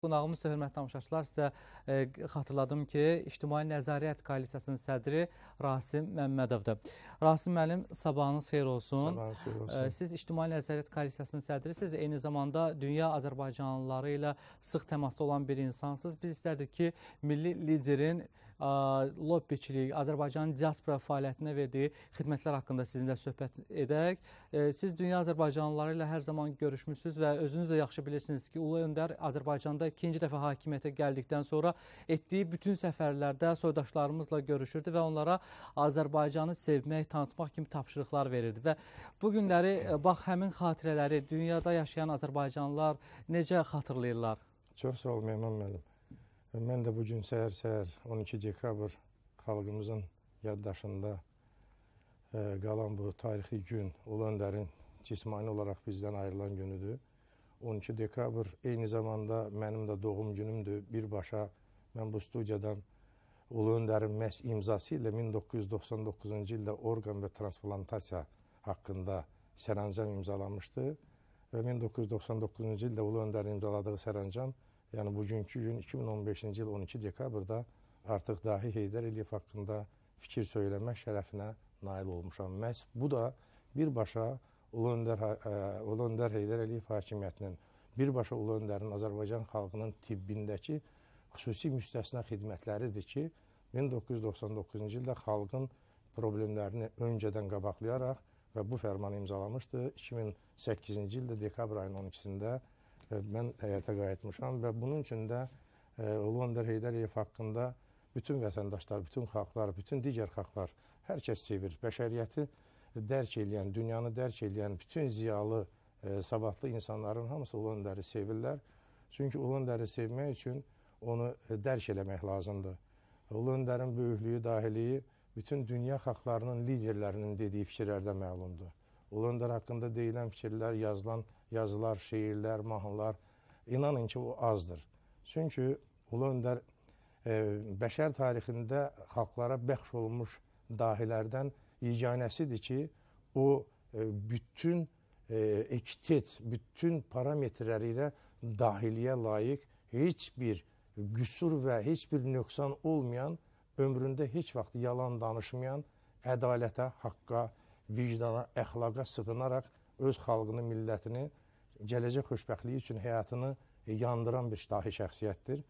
Qonağımız hörmətli tamaşaçılar sizə e, xatırladım ki, İctimai Nəzarət Koalisiyasının sədri Rasim Məmmədovdur. Rasim müəllim, sabahınız xeyir olsun. Sabahınız xeyir e, olsun. E, siz İctimai Nəzarət Koalisiyasının sədrisiniz, eyni zamanda dünya Azərbaycanlıları ilə sıx təmasda olan bir insansınız. Biz istərdik ki, milli liderin lobbiçilik, Azərbaycanın diaspora fəaliyyətinə verdiyi xidmətlər haqqında sizinlə söhbət edək. Siz dünya Azərbaycanlıları ilə hər zaman görüşmüsünüz və özünüz də yaxşı bilirsiniz ki, Ulu Öndər Azərbaycanda ikinci dəfə hakimiyyətə gəldikdən sonra etdiyi bütün səfərlərdə soydaşlarımızla görüşürdü və onlara Azərbaycanı sevmək, tanıtmaq kimi tapşırıqlar verirdi və bu günləri bax həmin xatirələri dünyada yaşayan azərbaycanlılar necə xatırlayırlar? Çox sağ ol Mehman müəllim. Mən də bu gün səhər-səhər 12 dekabr xalqımızın yaddaşında e, qalan bu tarixi gün Ulu Öndərin cismani olaraq bizdən ayrılan günüdür. 12 dekabr eyni zamanda mənim də doğum günümdür. Birbaşa mən bu studiyadan Ulu Öndərin məhz imzası ilə 1999-cu ildə orqan və transplantasiya haqqında sərəncam imzalanmışdı və 1999-cu ildə Ulu Öndərin imzaladığı sərəncam Yəni bugünkü gün 2015-ci il 12 dekabrda artıq dahi Heydər Əliyev haqqında fikir söyləmək şərəfinə nail olmuşam. Məhz bu da birbaşa Ulu Öndər e, Ulu Öndər Heydər Əliyev hakimiyyətinin birbaşa Ulu Öndərin Azərbaycan xalqının tibbindəki xüsusi müstəsna xidmətləridir ki, 1999-cu ildə xalqın problemlərini öncədən qabaqlayaraq və bu fərmanı imzalamışdı. 2008-ci ildə dekabr ayının 12-sində mən həyata qayıtmışam və bunun üçün də Ulunder e, Heydəriyev haqqında bütün vətəndaşlar, bütün xalqlar, bütün digər xalqlar, hər kəs sevir. Bəşəriyyəti dərk eləyən, dünyanı dərk eləyən bütün ziyalı, e, savadlı insanların hamısı Ulu Öndəri sevirlər. Çünki Ulu Öndəri sevmək üçün onu e, dərk eləmək lazımdır. Ulu Öndərin böyüklüyü, dahiliyi bütün dünya xalqlarının liderlərinin dediyi fikirlərdə məlumdur. London haqqında deyilən fikirlər, yazılan yazılar, şeirlər, mahnılar inanın ki, o azdır. Çünki Ulu Öndər e, bəşər tarixində xalqlara bəxş olunmuş dahilərdən yeganəsidir ki, o e, bütün e, ekitet, bütün parametrləri ilə dahiliyə layiq heç bir qüsur və heç bir nöqsan olmayan, ömründə heç vaxt yalan danışmayan, ədalətə, haqqa, vicdana, əxlaqa sığınaraq öz xalqını, millətini, gələcək xoşbəxtliyi üçün həyatını yandıran bir dahi şəxsiyyətdir.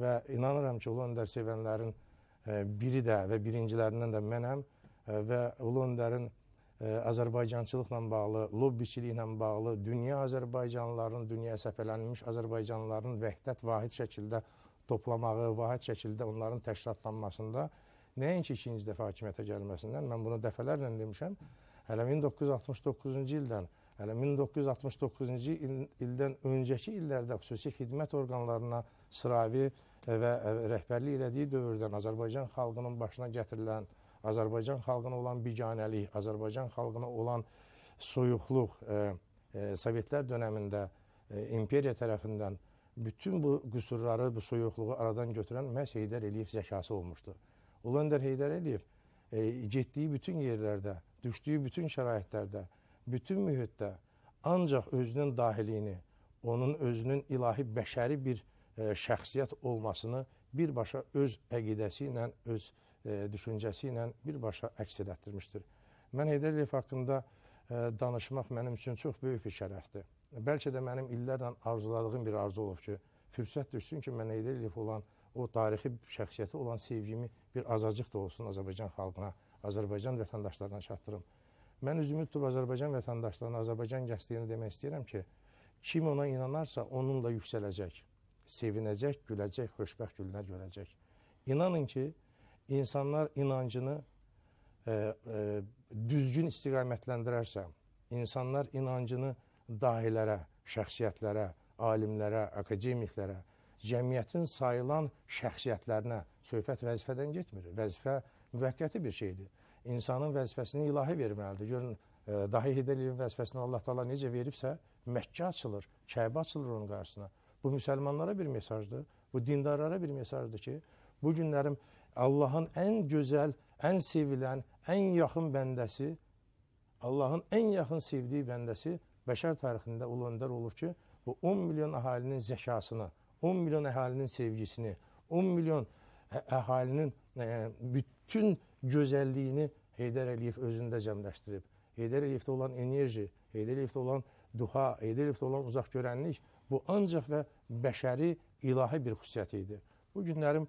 Və inanıram ki, Ulu Öndər sevənlərin e, biri də və birincilərindən də mənəm e, və Ulu Öndərin e, Azərbaycançılıqla bağlı, lobbiçiliklə bağlı dünya Azərbaycanlılarının, dünya səpələnmiş Azərbaycanlıların vəhdət vahid şəkildə toplamağı, vahid şəkildə onların təşkilatlanmasında Nəinki ikinci dəfə hakimiyyətə gəlməsindən, mən bunu dəfələrlə demişəm, hələ 1969-cu ildən, hələ 1969-cu ildən öncəki illərdə xüsusi xidmət orqanlarına sıravi e, və e, rəhbərlik elədiyi dövrdən Azərbaycan xalqının başına gətirilən, Azərbaycan xalqına olan biganəlik, Azərbaycan xalqına olan soyuqluq e, e, Sovetlər dönəmində e, imperiya tərəfindən bütün bu qüsurları, bu soyuqluğu aradan götürən məhz Heydər Əliyev zəkası olmuşdu. Ulu Öndər Heydər Əliyev e, getdiyi bütün yerlərdə, düşdüyü bütün şəraitlərdə, bütün mühitdə ancaq özünün dahiliyini, onun özünün ilahi bəşəri bir e, şəxsiyyət olmasını birbaşa öz əqidəsi ilə, öz e, düşüncəsi ilə birbaşa əks etdirmişdir. Mən Heydər Əliyev haqqında e, danışmaq mənim üçün çox böyük bir şərəfdir. Bəlkə də mənim illərlə arzuladığım bir arzu olub ki, fürsət düşsün ki, mən Heydər Əliyev olan o tarixi şəxsiyyəti olan sevgimi bir azacıq da olsun Azərbaycan xalqına, Azərbaycan vətəndaşlarına çatdırım. Mən üzümü tutub Azərbaycan vətəndaşlarına, Azərbaycan gəncliyinə demək istəyirəm ki, kim ona inanarsa onunla yüksələcək, sevinəcək, güləcək, xoşbəxt günlər görəcək. İnanın ki, insanlar inancını e, e, düzgün istiqamətləndirərsə, insanlar inancını dahilərə, şəxsiyyətlərə, alimlərə, akademiklərə, cəmiyyətin sayılan şəxsiyyətlərinə söhbət vəzifədən getmir. Vəzifə müvəqqəti bir şeydir. İnsanın vəzifəsini ilahi verməlidir. Görün, e, dahi Hidəliyevin vəzifəsini Allah Taala necə veribsə, Məkkə açılır, Kəbə açılır onun qarşısına. Bu müsəlmanlara bir mesajdır. Bu dindarlara bir mesajdır ki, bu günlərim Allahın ən gözəl, ən sevilən, ən yaxın bəndəsi, Allahın ən yaxın sevdiyi bəndəsi bəşər tarixində ulu öndər olub ki, bu 10 milyon əhalinin zəkasını 10 milyon əhalinin sevgisini, 10 milyon əhalinin ə, bütün gözəlliyini Heydər Əliyev özündə cəmləşdirib. Heydər Əliyevdə olan enerji, Heydər Əliyevdə olan duha, Heydər Əliyevdə olan uzaqgörənlik bu ancaq və bəşəri, ilahi bir xüsusiyyəti idi. Bu günlərim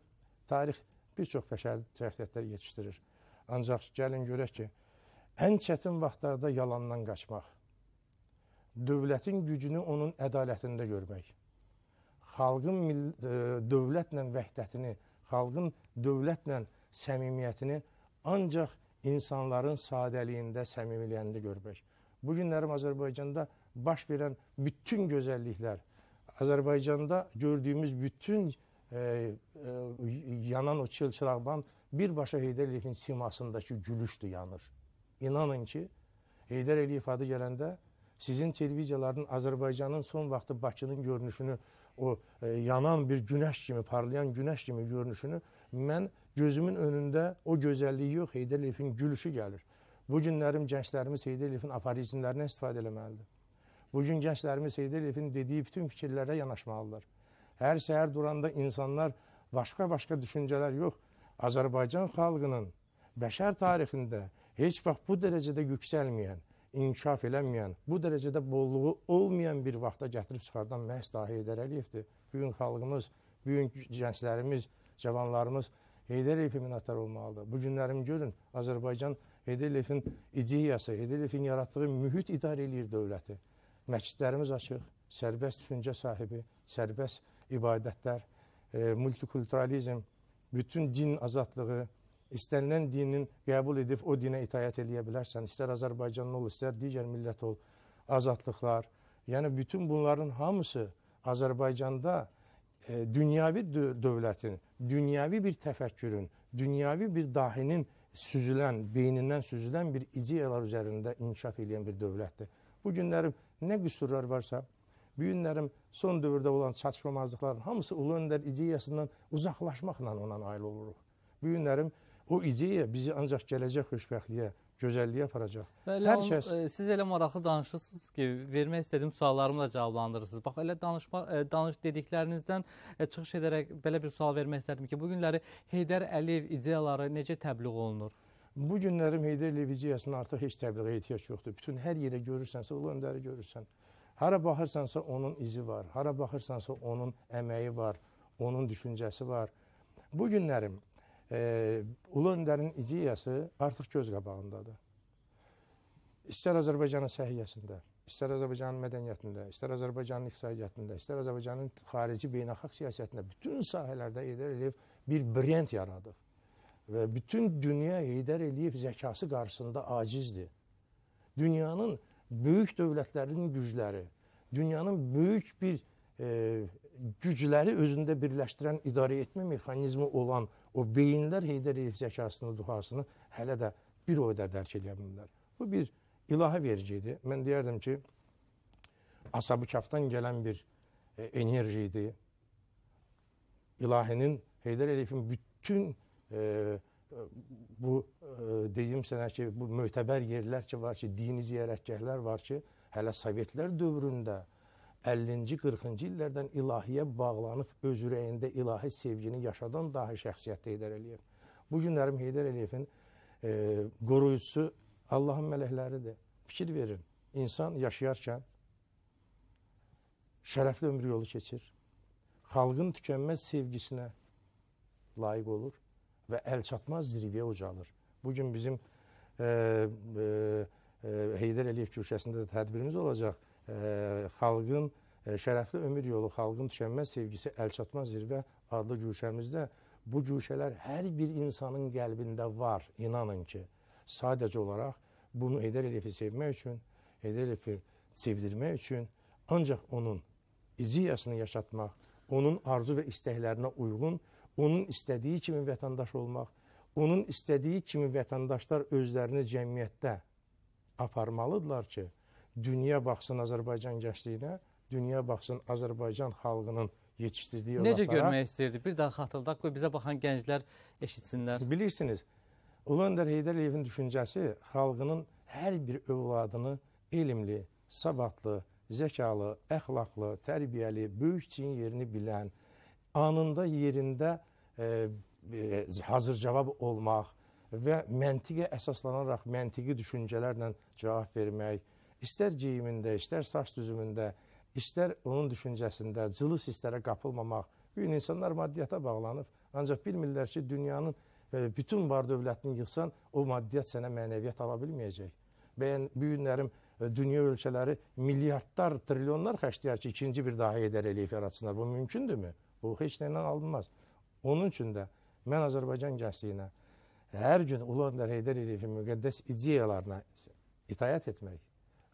tarix bir çox bəşəri tərəfiyyətlər yetişdirir. Ancaq gəlin görək ki, ən çətin vaxtlarda yalandan qaçmaq, dövlətin gücünü onun ədalətində görmək, xalqın mil, ə, e, dövlətlə vəhdətini, xalqın dövlətlə səmimiyyətini ancaq insanların sadəliyində, səmimiliyində görmək. Bu günlərim Azərbaycanda baş verən bütün gözəlliklər, Azərbaycanda gördüyümüz bütün e, e, yanan o çil çırağban birbaşa Heydər Əliyevin simasındakı gülüşdür yanır. İnanın ki, Heydər Əliyev adı gələndə sizin televiziyaların Azərbaycanın son vaxtı Bakının görünüşünü o e, yanan bir günəş kimi, parlayan günəş kimi görünüşünü mən gözümün önündə o gözəlliyi yox, Heydər Əliyevin gülüşü gəlir. Bu günlərim gənclərimiz Heydər Əliyevin aforizmlərindən istifadə etməlidir. Bu gün gənclərimiz Heydər Əliyevin dediyi bütün fikirlərə yanaşmalıdırlar. Hər səhər duranda insanlar başqa-başqa düşüncələr yox, Azərbaycan xalqının bəşər tarixində heç vaxt bu dərəcədə yüksəlməyən inkişaf eləməyən, bu dərəcədə bolluğu olmayan bir vaxta gətirib çıxardan məhz dahi Heydər Əliyevdir. Bu gün xalqımız, bu gün gənclərimiz, cavanlarımız Heydər Əliyevə minnətdar olmalıdır. Bu günlərimi görün, Azərbaycan Heydər Əliyevin ideyası, Heydər Əliyevin yaratdığı mühit idarə eləyir dövləti. Məscidlərimiz açıq, sərbəst düşüncə sahibi, sərbəst ibadətlər, e, multikulturalizm, bütün din azadlığı, istənilən dinin qəbul edib o dinə itayət eləyə bilərsən. İstər Azərbaycanlı ol, istər digər millət ol, azadlıqlar. Yəni bütün bunların hamısı Azərbaycanda e, dünyavi dövlətin, dünyavi bir təfəkkürün, dünyavi bir dahinin süzülən, beynindən süzülən bir ideyalar üzərində inkişaf edən bir dövlətdir. Bu günlərim nə qüsurlar varsa, bu günlərim son dövrdə olan çatışmamazlıqların hamısı ulu öndər ideyasından uzaqlaşmaqla ona nail oluruq. Bu günlərim o ideya bizi ancaq gələcək xoşbəxtliyə, gözəlliyə aparacaq. Bəli, Hər kəs ə, e, siz elə maraqlı danışırsınız ki, vermək istədiyim suallarımı da cavablandırırsınız. Bax elə danışma ə, e, danış dediklərinizdən ə, e, çıxış edərək belə bir sual vermək istərdim ki, bu günləri Heydər Əliyev ideyaları necə təbliğ olunur? Bu günlərim Heydər Əliyev ideyasının artıq heç təbliğə ehtiyac yoxdur. Bütün hər yerə görürsənsə, o öndəri görürsən. Hara baxırsansa onun izi var, hara baxırsansa onun əməyi var, onun düşüncəsi var. Bu günlərim e, Ulu Öndərin ideyası artıq göz qabağındadır. İstər Azərbaycanın səhiyyəsində, istər Azərbaycanın mədəniyyətində, istər Azərbaycanın iqtisadiyyatında, istər Azərbaycanın xarici beynəlxalq siyasətində bütün sahələrdə Heydər Əliyev bir brend yaradıb. Və bütün dünya Heydər Əliyev zəkası qarşısında acizdir. Dünyanın böyük dövlətlərinin gücləri, dünyanın böyük bir E, gücləri özündə birləşdirən idarə etmə mexanizmi olan o beyinlər Heydər Əliyev zəkasını, duhasını hələ də bir oyda dərk edə bilmirlər. Bu bir ilahi verici idi. Mən deyərdim ki, asabı kafdan gələn bir e, enerji idi. İlahinin, Heydər Əliyevin bütün e, bu e, deyim sənə ki, bu möhtəbər yerlər ki, var ki, dini ziyarətgahlar var ki, hələ Sovetlər dövründə 50-ci, 40-cı illərdən ilahiyə bağlanıb öz ürəyində ilahi sevgini yaşadan dahi şəxsiyyətdə Heydər Əliyev. Bu günlərim Heydər Əliyevin e, qoruyucusu Allahın mələkləridir. Fikir verin. İnsan yaşayarkən şərəfli ömür yolu keçir. Xalqın tükənməz sevgisinə layiq olur və əlçatmaz zirvəyə ucalır. Bu gün bizim e, e, e Heydər Əliyev kürsəsində də tədbirimiz olacaq xalqın şərəfli ömür yolu, xalqın tükənməz sevgisi, əlçatmaz zirvə adlı güşəmizdə bu güşələr hər bir insanın qəlbində var, inanın ki. Sadəcə olaraq bunu Heydər Əliyevi sevmək üçün, Heydər Əliyevi sevdirmək üçün ancaq onun ideyasını yaşatmaq, onun arzu və istəklərinə uyğun, onun istədiyi kimi vətəndaş olmaq, onun istədiyi kimi vətəndaşlar özlərini cəmiyyətdə aparmalıdırlar ki, dünya baxsın Azərbaycan gəncliyinə, dünya baxsın Azərbaycan xalqının yetişdirdiyi övladlara. Necə görmək istəyirdi? Bir daha xatırladaq, qoy bizə baxan gənclər eşitsinlər. Bilirsiniz, Ulu Öndər Heydər Əliyevin düşüncəsi xalqının hər bir övladını elmli, savadlı, zəkalı, əxlaqlı, tərbiyəli, böyük çiyin yerini bilən, anında yerində e, e, hazır cavab olmaq və məntiqə əsaslanaraq məntiqi düşüncələrlə cavab vermək, istər geyimində, istər saç düzümündə, istər onun düşüncəsində cılız hisslərə qapılmamaq. Bugün insanlar maddiyyata bağlanıb, ancaq bilmirlər ki, dünyanın e, bütün var dövlətini yığsan, o maddiyyat sənə mənəviyyat ala bilməyəcək. Bəyən, bu günlərim e, dünya ölkələri milyardlar, trilyonlar xərcləyər ki, ikinci bir daha edər eləyib yaratsınlar. Bu mümkündürmü? Bu heç nədən alınmaz. Onun üçün də mən Azərbaycan gəncliyinə hər gün Ulan Heydər Əliyevin müqəddəs ideyalarına itayət etmək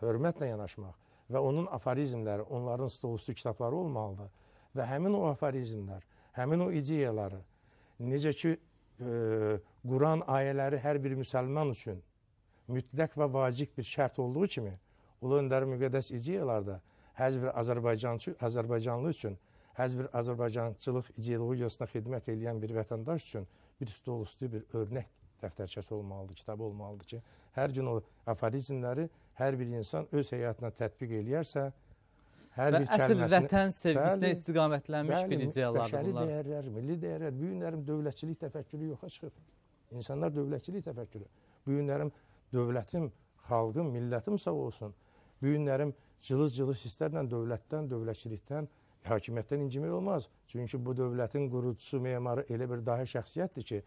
hörmətlə yanaşmaq və onun aforizmləri, onların stolüstü kitabları olmalıdır və həmin o aforizmlər, həmin o ideyaları necə ki e, Quran ayələri hər bir müsəlman üçün mütləq və vacib bir şərt olduğu kimi ulu öndər müqəddəs ideyalarda hər bir Azərbaycançı Azərbaycanlı üçün hər bir Azərbaycançılıq ideologiyasına xidmət edən bir vətəndaş üçün bir stolüstü bir örnək dəftərçəsi olmalıdır, kitabı olmalıdır ki, hər gün o aforizmləri hər bir insan öz həyatına tətbiq eləyərsə, hər və bir əsl vətən sevgisinə bəli, istiqamətlənmiş bəli, bir ideyalardır bunlar. Bəşəri dəyərlər, milli dəyərlər, bu günlərim dövlətçilik təfəkkürü yoxa çıxıb. İnsanlar dövlətçilik təfəkkürü. Bu günlərim dövlətim, xalqım, millətim sağ olsun. Bu günlərim cılız-cılız hisslərlə dövlətdən, dövlətçilikdən, hakimiyyətdən incimək olmaz. Çünki bu dövlətin qurucusu, memarı elə bir dahi şəxsiyyətdir ki,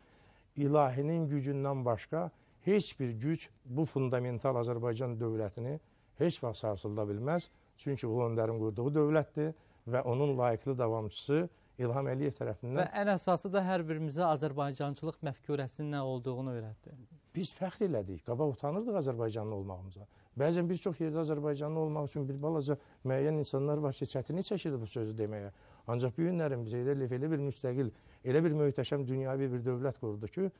ilahinin gücündən başqa heç bir güc bu fundamental Azərbaycan dövlətini heç vaxt sarsılda bilməz. Çünki Ulu Öndərin qurduğu dövlətdir və onun layiqli davamçısı İlham Əliyev tərəfindən. Və ən əsası da hər birimizə Azərbaycançılıq məfkurəsinin nə olduğunu öyrətdi. Biz fəxr elədik. Qabaq utanırdıq Azərbaycanlı olmağımıza. Bəzən bir çox yerdə Azərbaycanlı olmaq üçün bir balaca müəyyən insanlar var ki, çətinlik çəkirdi bu sözü deməyə. Ancaq bu günlərimizdə elə bir müstəqil, elə bir möhtəşəm dünyəvi bir dövlət qurdu ki,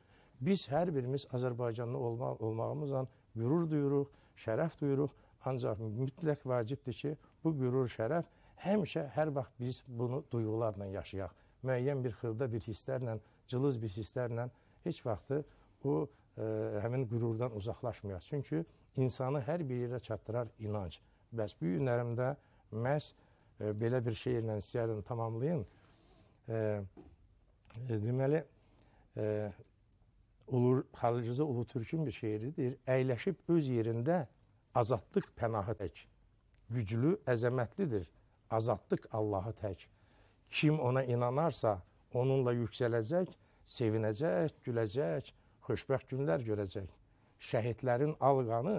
Biz hər birimiz Azərbaycanlı olma, olmağımızla qürur duyuruq, şərəf duyuruq. Ancaq mütləq vacibdir ki, bu qürur, şərəf həmişə hər vaxt biz bunu duyğularla yaşayaq. Müəyyən bir xırda bir hisslərlə, cılız bir hisslərlə heç vaxtı o ə, e, həmin qürurdan uzaqlaşmayaq. Çünki insanı hər bir yerə çatdırar inanc. Bəs bu günlərimdə məhz ə, e, belə bir şeirlə istəyərdim tamamlayın. Ə, e, deməli, ə, Ulur Xəlilcizə Ulu Türkün bir şeiridir. Əyləşib öz yerində azadlıq pənahı tək. Güclü, əzəmətlidir. Azadlıq Allahı tək. Kim ona inanarsa, onunla yüksələcək, sevinəcək, güləcək, xoşbəxt günlər görəcək. Şəhidlərin alqanı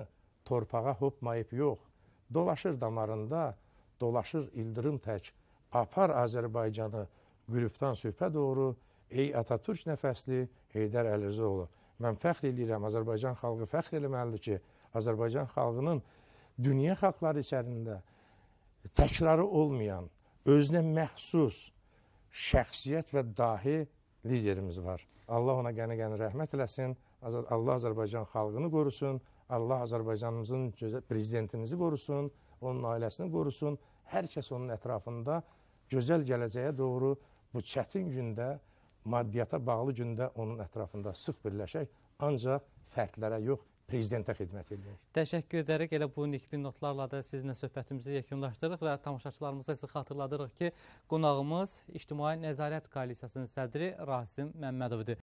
torpağa hopmayıb yox. Dolaşır damarında, dolaşır ildırım tək. Apar Azərbaycanı qürübdən sübhə doğru, ey Atatürk nəfəsli, Heydər Əlizoğlu. Mən fəxr edirəm, Azərbaycan xalqı fəxr eləməlidir ki, Azərbaycan xalqının dünya xalqları içərində təkrarı olmayan, özünə məxsus şəxsiyyət və dahi liderimiz var. Allah ona qəni-qəni rəhmət eləsin. Allah Azərbaycan xalqını qorusun. Allah Azərbaycanımızın gözəl prezidentimizi qorusun, onun ailəsini qorusun. Hər kəs onun ətrafında gözəl gələcəyə doğru bu çətin gündə Maddiyyata bağlı gündə onun ətrafında sıx birləşək, ancaq fərdlərə yox, prezidentə xidmət edək. Təşəkkür edərik. Elə bu nikbi notlarla da sizinlə söhbətimizi yekunlaşdırırıq və tamaşaçılarımıza sizi xatırladırıq ki, qonağımız İctimai Nəzarət Koalisiyasının sədri Rasim Məmmədovdur.